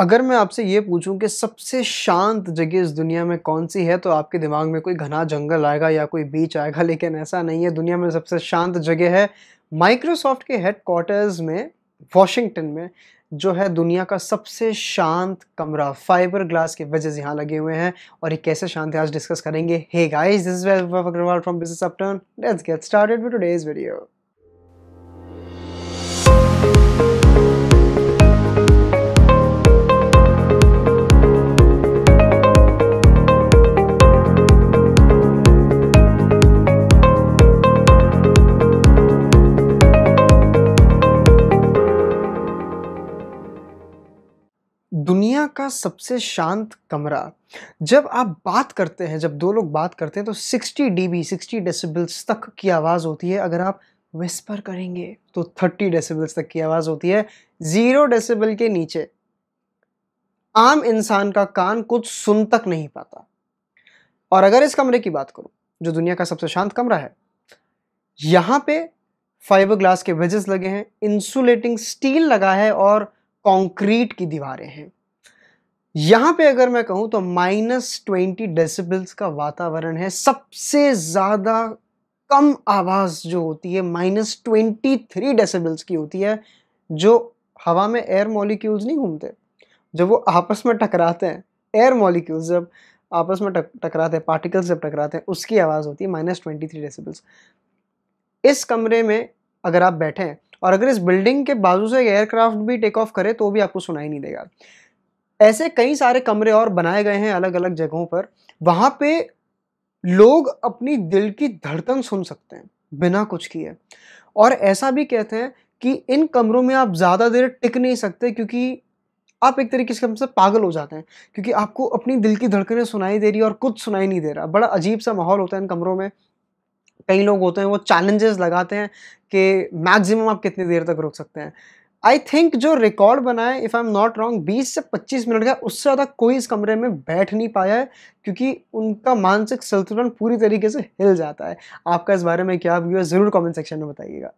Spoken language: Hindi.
अगर मैं आपसे ये पूछूं कि सबसे शांत जगह इस दुनिया में कौन सी है तो आपके दिमाग में कोई घना जंगल आएगा या कोई बीच आएगा लेकिन ऐसा नहीं है दुनिया में सबसे शांत जगह है माइक्रोसॉफ्ट के हेड क्वार्टर्स में वॉशिंगटन में जो है दुनिया का सबसे शांत कमरा फाइबर ग्लास के वजह यहाँ लगे हुए हैं और ये कैसे शांत है आज डिस्कस करेंगे hey guys this is Agarwal from business upturn let's get started with today's video का सबसे शांत कमरा जब आप बात करते हैं जब दो लोग बात करते हैं तो 60 डीबी सिक्सटी डेसीबल्स तक की आवाज़ होती है अगर आप विस्पर करेंगे तो 30 डेसीबल्स तक की आवाज़ होती है ज़ीरो डेसीबल के नीचे आम इंसान का कान कुछ सुन तक नहीं पाता और अगर इस कमरे की बात करूँ जो दुनिया का सबसे शांत कमरा है यहाँ पे फाइबर ग्लास के वेजेस लगे हैं इंसुलेटिंग स्टील लगा है और कॉन्क्रीट की दीवारें हैं यहां पे अगर मैं कहूं तो माइनस ट्वेंटी डेसिबल्स का वातावरण है सबसे ज़्यादा कम आवाज़ जो होती है माइनस ट्वेंटी थ्री डेसिबल्स की होती है जो हवा में एयर मॉलिक्यूल्स नहीं घूमते जब वो आपस में टकराते हैं एयर मॉलिक्यूल्स जब आपस में टकराते हैं पार्टिकल्स जब टकराते हैं उसकी आवाज़ होती है माइनस ट्वेंटी थ्री डेसिबल्स इस कमरे में अगर आप बैठे हैं और अगर इस बिल्डिंग के बाजू से एयरक्राफ्ट भी टेक ऑफ करे तो भी आपको सुनाई नहीं देगा ऐसे कई सारे कमरे और बनाए गए हैं अलग अलग जगहों पर वहाँ पे लोग अपनी दिल की धड़कन सुन सकते हैं बिना कुछ किए और ऐसा भी कहते हैं कि इन कमरों में आप ज़्यादा देर टिक नहीं सकते क्योंकि आप एक तरीके से हमसे पागल हो जाते हैं क्योंकि आपको अपनी दिल की धड़कनें सुनाई दे रही है और कुछ सुनाई नहीं दे रहा बड़ा अजीब सा माहौल होता है इन कमरों में कई लोग होते हैं वो चैलेंजेस लगाते हैं कि मैक्सिमम आप कितनी देर तक रुक सकते हैं आई थिंक जो रिकॉर्ड बनाए if I am not wrong 20 से 25 मिनट का उससे ज़्यादा कोई इस कमरे में बैठ नहीं पाया है क्योंकि उनका मानसिक संतुलन पूरी तरीके से हिल जाता है आपका इस बारे में क्या व्यू है ज़रूर कमेंट सेक्शन में बताइएगा